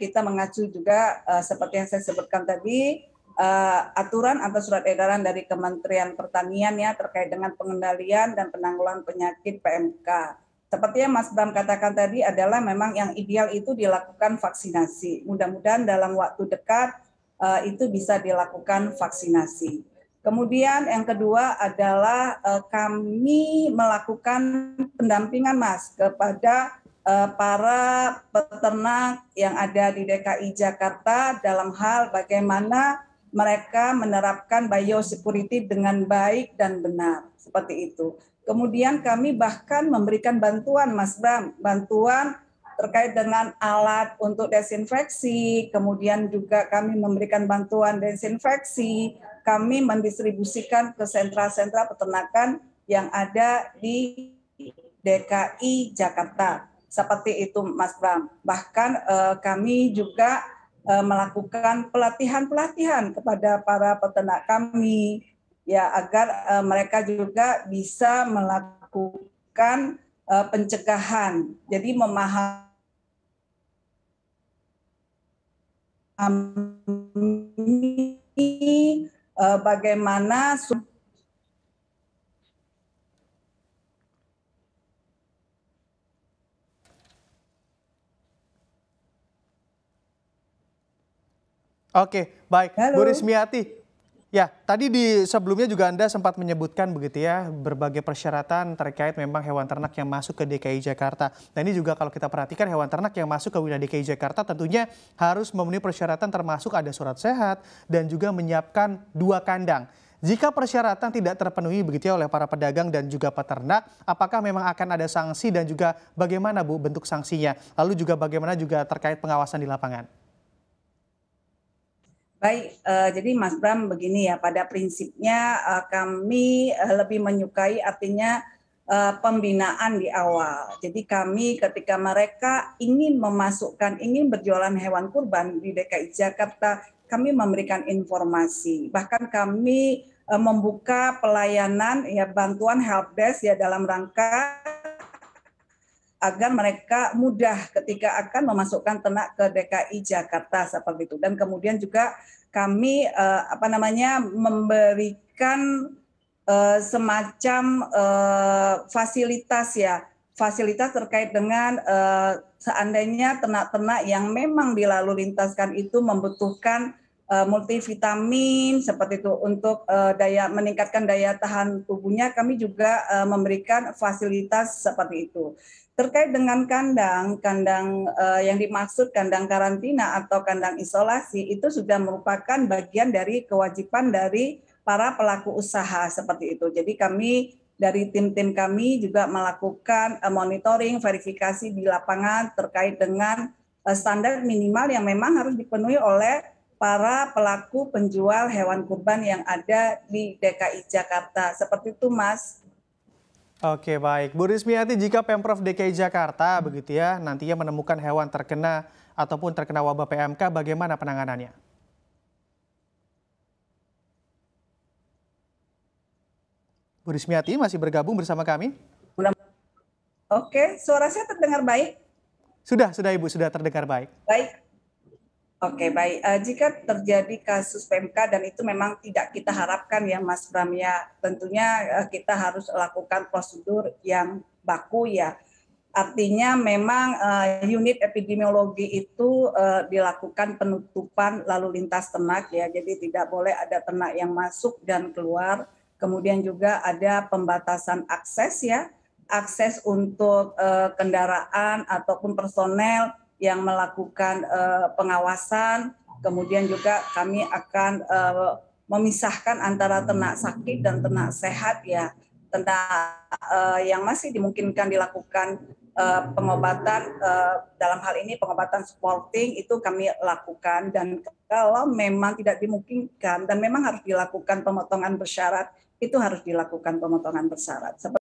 kita mengacu juga uh, seperti yang saya sebutkan tadi uh, aturan atau surat edaran dari Kementerian Pertanian ya terkait dengan pengendalian dan penanggulangan penyakit PMK. Seperti yang Mas Bram katakan tadi adalah memang yang ideal itu dilakukan vaksinasi. Mudah-mudahan dalam waktu dekat uh, itu bisa dilakukan vaksinasi. Kemudian yang kedua adalah uh, kami melakukan pendampingan Mas kepada Eh, para peternak yang ada di DKI Jakarta dalam hal bagaimana mereka menerapkan biosecurity dengan baik dan benar seperti itu. Kemudian kami bahkan memberikan bantuan Mas Bram, bantuan terkait dengan alat untuk desinfeksi, kemudian juga kami memberikan bantuan desinfeksi, kami mendistribusikan ke sentra-sentra peternakan yang ada di DKI Jakarta seperti itu Mas Bram. Bahkan eh, kami juga eh, melakukan pelatihan-pelatihan kepada para peternak kami ya agar eh, mereka juga bisa melakukan eh, pencegahan. Jadi memahami eh, bagaimana Oke, baik. Halo. Bu Rismiati, Ya, tadi di sebelumnya juga Anda sempat menyebutkan begitu ya berbagai persyaratan terkait memang hewan ternak yang masuk ke DKI Jakarta. Nah ini juga kalau kita perhatikan hewan ternak yang masuk ke wilayah DKI Jakarta tentunya harus memenuhi persyaratan termasuk ada surat sehat dan juga menyiapkan dua kandang. Jika persyaratan tidak terpenuhi begitu ya oleh para pedagang dan juga peternak, apakah memang akan ada sanksi dan juga bagaimana Bu bentuk sanksinya? Lalu juga bagaimana juga terkait pengawasan di lapangan? Baik, uh, jadi Mas Bram begini ya, pada prinsipnya uh, kami uh, lebih menyukai artinya uh, pembinaan di awal. Jadi kami ketika mereka ingin memasukkan, ingin berjualan hewan kurban di DKI Jakarta, kami memberikan informasi. Bahkan kami uh, membuka pelayanan ya bantuan helpdesk ya dalam rangka agar mereka mudah ketika akan memasukkan ternak ke DKI Jakarta seperti itu dan kemudian juga kami eh, apa namanya memberikan eh, semacam eh, fasilitas ya fasilitas terkait dengan seandainya ternak-ternak yang memang dilalu lintaskan itu membutuhkan multivitamin seperti itu untuk daya meningkatkan daya tahan tubuhnya kami juga memberikan fasilitas seperti itu Terkait dengan kandang, kandang eh, yang dimaksud kandang karantina atau kandang isolasi itu sudah merupakan bagian dari kewajiban dari para pelaku usaha seperti itu. Jadi kami dari tim-tim kami juga melakukan eh, monitoring, verifikasi di lapangan terkait dengan eh, standar minimal yang memang harus dipenuhi oleh para pelaku penjual hewan kurban yang ada di DKI Jakarta. Seperti itu, Mas. Oke baik, Bu Rismiati jika Pemprov DKI Jakarta hmm. begitu ya nantinya menemukan hewan terkena ataupun terkena wabah PMK bagaimana penanganannya? Bu Rismiati masih bergabung bersama kami? Oke, suara saya terdengar baik? Sudah, sudah Ibu, sudah terdengar baik. Baik, Oke okay, baik, uh, jika terjadi kasus PMK dan itu memang tidak kita harapkan ya Mas Bram ya, tentunya uh, kita harus lakukan prosedur yang baku ya. Artinya memang uh, unit epidemiologi itu uh, dilakukan penutupan lalu lintas ternak ya, jadi tidak boleh ada ternak yang masuk dan keluar. Kemudian juga ada pembatasan akses ya, akses untuk uh, kendaraan ataupun personel yang melakukan uh, pengawasan. Kemudian juga kami akan uh, memisahkan antara ternak sakit dan ternak sehat ya. Ternak uh, yang masih dimungkinkan dilakukan uh, pengobatan uh, dalam hal ini pengobatan sporting itu kami lakukan dan kalau memang tidak dimungkinkan dan memang harus dilakukan pemotongan bersyarat itu harus dilakukan pemotongan bersyarat.